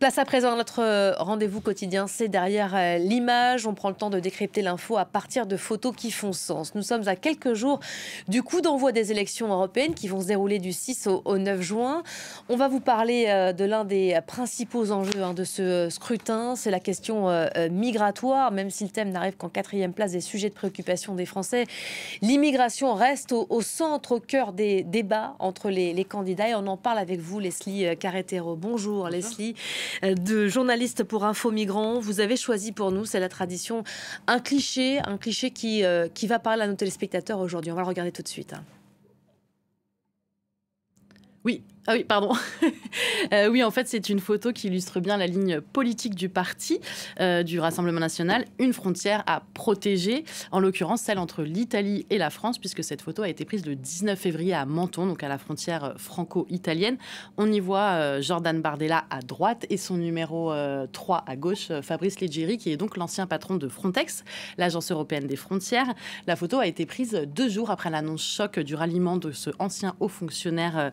Place à présent notre euh, rendez-vous quotidien, c'est derrière euh, l'image. On prend le temps de décrypter l'info à partir de photos qui font sens. Nous sommes à quelques jours du coup d'envoi des élections européennes qui vont se dérouler du 6 au 9 juin. On va vous parler euh, de l'un des principaux enjeux hein, de ce scrutin, c'est la question migratoire, même si le thème n'arrive qu'en quatrième place des sujets de préoccupation des Français. L'immigration reste au, centre, au cœur des débats entre les, candidats et on en parle avec vous, Leslie Carretero. Bonjour. Leslie. Euh, de journaliste pour Info migrant, Vous avez choisi pour nous, c'est la tradition, un cliché, un cliché qui, euh, qui va parler à nos téléspectateurs aujourd'hui. On va le regarder tout de suite. Oui, ah oui, pardon. Euh, oui, en fait, c'est une photo qui illustre bien la ligne politique du parti euh, du Rassemblement national, une frontière à protéger, en l'occurrence celle entre l'Italie et la France, puisque cette photo a été prise le 19 février à Menton, donc à la frontière euh, franco-italienne. On y voit Jordan Bardella à droite et son numéro 3 à gauche, Fabrice Leggeri, qui est donc l'ancien patron de Frontex, l'agence européenne des frontières. La photo a été prise deux jours après l'annonce choc du ralliement de ce ancien haut fonctionnaire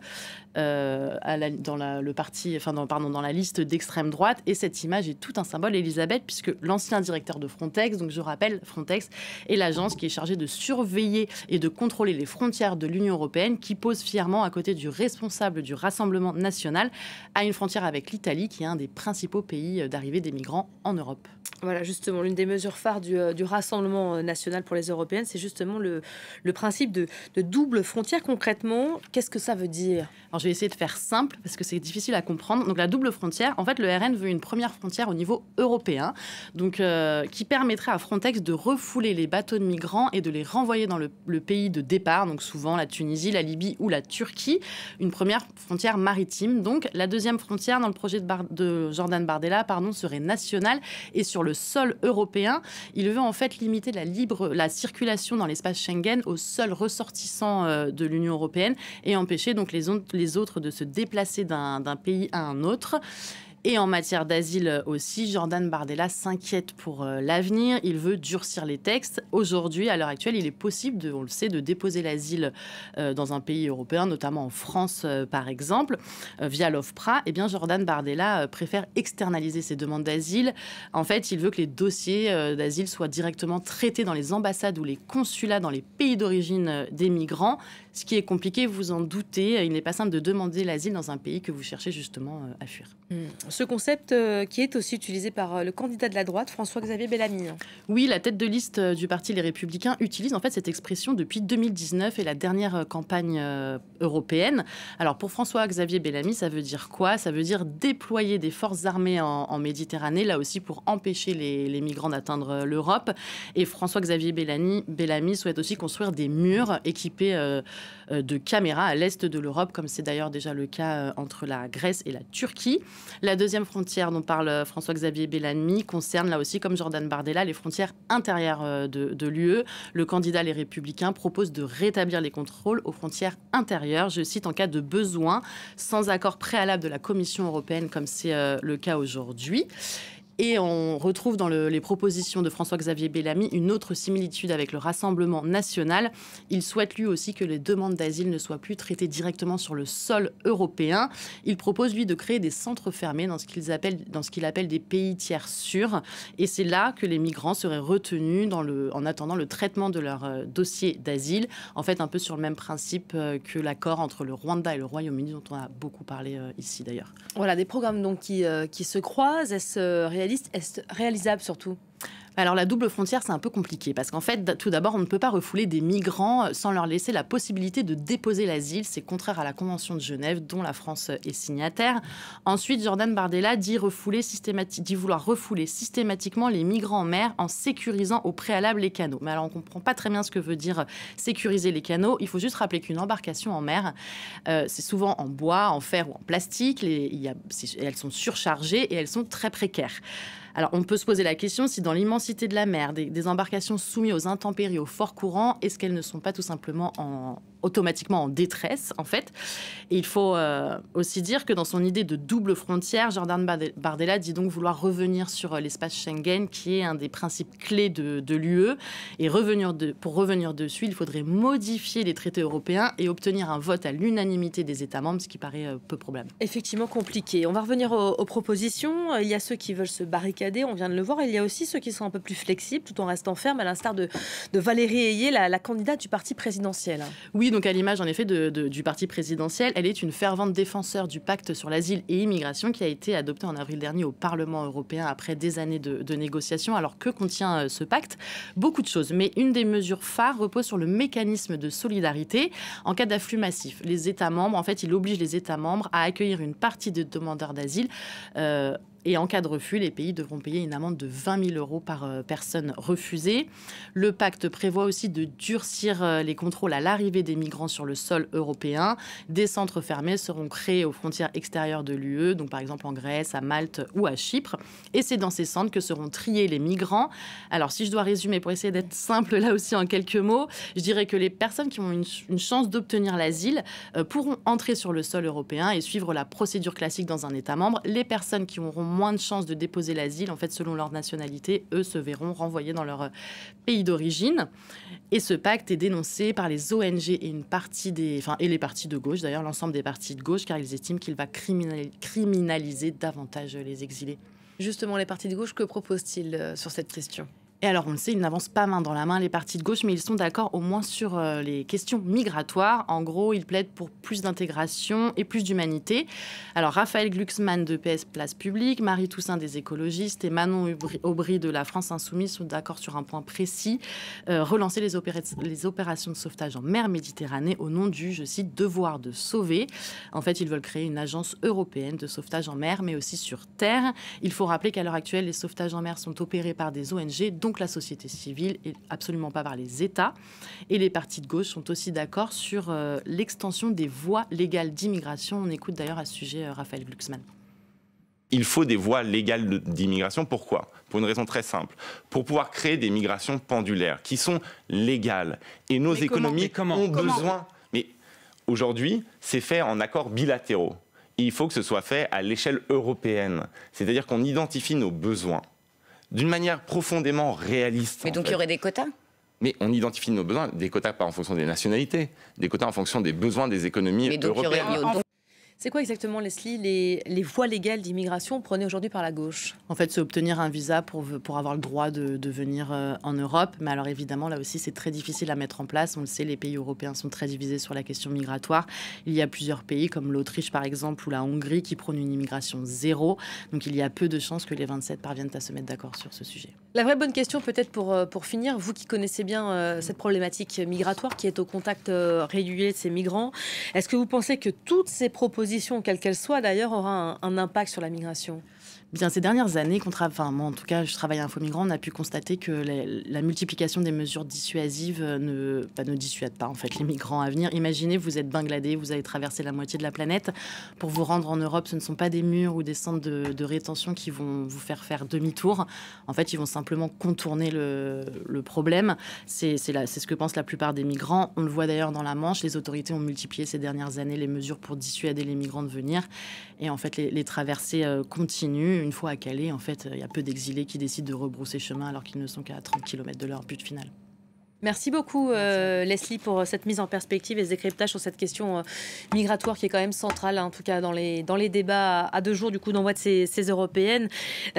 euh, à dans, la, le parti, enfin, pardon, dans la liste d'extrême droite. Et cette image est tout un symbole, Elisabeth, puisque l'ancien directeur de Frontex, donc je rappelle, Frontex est l'agence qui est chargée de surveiller et de contrôler les frontières de l'Union européenne, qui pose fièrement à côté du responsable du Rassemblement national à une frontière avec l'Italie, qui est un des principaux pays euh, d'arrivée des migrants en Europe. Voilà, justement, l'une des mesures phares du, euh, Rassemblement national pour les Européennes, c'est justement le, le, principe de, double frontière. Concrètement, qu'est-ce que ça veut dire essayer de faire simple parce que c'est difficile à comprendre. Donc la double frontière, en fait, le RN veut une première frontière au niveau européen, donc euh, qui permettrait à Frontex de refouler les bateaux de migrants et de les renvoyer dans le, pays de départ, donc souvent la Tunisie, la Libye ou la Turquie. Une première frontière maritime. Donc la deuxième frontière dans le projet de, Jordan Bardella, pardon, serait nationale et sur le sol européen. Il veut en fait limiter la libre la circulation dans l'espace Schengen aux seuls ressortissants euh, de l'Union européenne et empêcher donc les les zones de se déplacer d'un pays à un autre. Et en matière d'asile aussi, Jordan Bardella s'inquiète pour euh, l'avenir. Il veut durcir les textes. Aujourd'hui, à l'heure actuelle, il est possible, de, on le sait, de déposer l'asile euh, dans un pays européen, notamment en France euh, par exemple, via l'OFPRA. Et eh bien, Jordan Bardella préfère externaliser ses demandes d'asile. En fait, il veut que les dossiers d'asile soient directement traités dans les ambassades ou les consulats dans les pays d'origine des migrants. Ce qui est compliqué, vous en doutez. Il n'est pas simple de demander l'asile dans un pays que vous cherchez justement à fuir. Mmh ce concept euh, qui est aussi utilisé par euh, le candidat de la droite, François-Xavier Bellamy. Oui, la tête de liste euh, du parti Les Républicains utilise en fait cette expression depuis 2019 et la dernière campagne européenne. Alors pour François-Xavier Bellamy, ça veut dire quoi Ça veut dire déployer des forces armées en, Méditerranée, là aussi pour empêcher les, migrants d'atteindre l'Europe. Et François-Xavier Bellamy, souhaite aussi construire des murs équipés de caméras à l'est de l'Europe, comme c'est d'ailleurs déjà le cas entre la Grèce et la Turquie. La deuxième la deuxième frontière dont parle euh, François-Xavier Bellamy concerne là aussi, comme Jordan Bardella, les frontières intérieures euh, de, l'UE. Le candidat Les Républicains propose de rétablir les contrôles aux frontières intérieures, je cite, en cas de besoin, sans accord préalable de la Commission européenne, comme c'est euh, le cas aujourd'hui. Et on retrouve dans les propositions de François-Xavier Bellamy une autre similitude avec le Rassemblement national. Il souhaite lui aussi que les demandes d'asile ne soient plus traitées directement sur le sol européen. Il propose lui de créer des centres fermés dans ce qu'il appelle, appelle des pays tiers sûrs. Et c'est là que les migrants seraient retenus dans le, en attendant le traitement de leur euh, dossier d'asile. En fait, un peu sur le même principe euh, que l'accord entre le Rwanda et le Royaume-Uni dont on a beaucoup parlé euh, ici d'ailleurs. Voilà, des programmes donc qui, se croisent. Est-ce est est réalisable surtout alors la double frontière, c'est un peu compliqué parce qu'en fait, tout d'abord, on ne peut pas refouler des migrants sans leur laisser la possibilité de déposer l'asile. C'est contraire à la Convention de Genève dont la France est signataire. Ensuite, Jordan Bardella dit, refouler dit vouloir refouler systématiquement les migrants en mer en sécurisant au préalable les canaux. Mais alors on ne comprend pas très bien ce que veut dire sécuriser les canaux. Il faut juste rappeler qu'une embarcation en mer, euh, c'est souvent en bois, en fer ou en plastique. Les, elles sont surchargées et elles sont très précaires. Alors on peut se poser la question si dans l'immensité de la mer, des, embarcations soumises aux intempéries, aux forts courants, est-ce qu'elles ne sont pas tout simplement en, automatiquement en détresse, en fait. Et il faut euh, aussi dire que dans son idée de double frontière, Jordan Bardella dit donc vouloir revenir sur euh, l'espace Schengen, qui est un des principes clés de, l'UE. Et revenir pour revenir dessus, il faudrait modifier les traités européens et obtenir un vote à l'unanimité des États membres, ce qui paraît euh, peu probable. Effectivement compliqué. On va revenir aux, propositions. Il y a ceux qui veulent se barricader, on vient de le voir. Il y a aussi ceux qui sont un peu plus flexibles, tout en restant fermes, à l'instar de, Valérie Ayé, la, la candidate du parti présidentiel. Oui, donc à l'image en effet du parti présidentiel, elle est une fervente défenseur du pacte sur l'asile et l'immigration qui a été adopté en avril dernier au Parlement européen après des années de, négociations. Alors que contient euh, ce pacte Beaucoup de choses, mais une des mesures phares repose sur le mécanisme de solidarité en cas d'afflux massif. Les États membres, en fait, il oblige les États membres à accueillir une partie des demandeurs d'asile. Euh, et en cas de refus, les pays devront payer une amende de 20 000 euros par euh, personne refusée. Le pacte prévoit aussi de durcir euh, les contrôles à l'arrivée des migrants sur le sol européen. Des centres fermés seront créés aux frontières extérieures de l'UE, donc par exemple en Grèce, à Malte ou à Chypre. Et c'est dans ces centres que seront triés les migrants. Alors si je dois résumer pour essayer d'être simple là aussi en quelques mots, je dirais que les personnes qui ont une, chance d'obtenir l'asile euh, pourront entrer sur le sol européen et suivre la procédure classique dans un État membre. Les personnes qui auront moins de chances de déposer l'asile, en fait, selon leur nationalité, eux se verront renvoyés dans leur euh, pays d'origine. Et ce pacte est dénoncé par les ONG et une partie des, enfin, et les partis de gauche, d'ailleurs, l'ensemble des partis de gauche, car ils estiment qu'il va criminaliser davantage les exilés. Justement, les partis de gauche, que proposent-ils euh, sur cette question et alors, on le sait, ils n'avancent pas main dans la main les partis de gauche, mais ils sont d'accord au moins sur euh, les questions migratoires. En gros, ils plaident pour plus d'intégration et plus d'humanité. Alors, Raphaël Glucksmann de PS Place Publique, Marie Toussaint des écologistes et Manon Aubry de la France Insoumise sont d'accord sur un point précis euh, relancer les, les, opérations de sauvetage en mer Méditerranée au nom du, je cite, devoir de sauver. En fait, ils veulent créer une agence européenne de sauvetage en mer, mais aussi sur terre. Il faut rappeler qu'à l'heure actuelle, les sauvetages en mer sont opérés par des ONG, dont donc la société civile et absolument pas par les États. Et les partis de gauche sont aussi d'accord sur euh, l'extension des voies légales d'immigration. On écoute d'ailleurs à ce sujet euh, Raphaël Glucksmann. Il faut des voies légales d'immigration. Pourquoi Pour une raison très simple. Pour pouvoir créer des migrations pendulaires qui sont légales. Et nos économies ont besoin. Mais aujourd'hui, c'est fait en accords bilatéraux. il faut que ce soit fait à l'échelle européenne. C'est-à-dire qu'on identifie nos besoins d'une manière profondément réaliste. Mais donc il y aurait des quotas mais on identifie nos besoins, des quotas pas en fonction des nationalités, des quotas en fonction des besoins des économies européennes. C'est quoi exactement, Leslie, les, les voies légales d'immigration prônées aujourd'hui par la gauche En fait, c'est obtenir un visa pour, pour avoir le droit de, de venir euh, en Europe. Mais alors évidemment, là aussi, c'est très difficile à mettre en place. On le sait, les pays européens sont très divisés sur la question migratoire. Il y a plusieurs pays, comme l'Autriche par exemple, ou la Hongrie, qui prônent une immigration zéro. Donc il y a peu de chances que les 27 parviennent à se mettre d'accord sur ce sujet. La vraie bonne question, peut-être pour, euh, pour finir, vous qui connaissez bien euh, cette problématique migratoire qui est au contact régulier de ces migrants, est-ce que vous pensez que toutes ces propositions position, quelle qu'elle soit d'ailleurs, aura un, impact sur la migration Bien, ces dernières années, enfin, moi, en tout cas, je travaille à migrant on a pu constater que la, multiplication des mesures dissuasives euh, ne, bah, ne dissuade pas en fait les migrants à venir. Imaginez, vous êtes Bangladais, vous avez traversé la moitié de la planète. Pour vous rendre en Europe, ce ne sont pas des murs ou des centres de, rétention qui vont vous faire faire demi-tour. En fait, ils vont simplement contourner le, problème. C'est ce que pense la plupart des migrants. On le voit d'ailleurs dans la Manche, les autorités ont multiplié ces dernières années les mesures pour dissuader les migrants de venir. Et en fait, les, traversées euh, continuent une fois à Calais, en fait, il y a peu d'exilés qui décident de rebrousser chemin alors qu'ils ne sont qu'à 30 km de leur but final. Merci beaucoup euh, Leslie pour euh, cette mise en perspective et ce décryptage sur cette question euh, migratoire qui est quand même centrale, hein, en tout cas dans les, dans les débats à, deux jours du coup d'envoi de ces, ces européennes.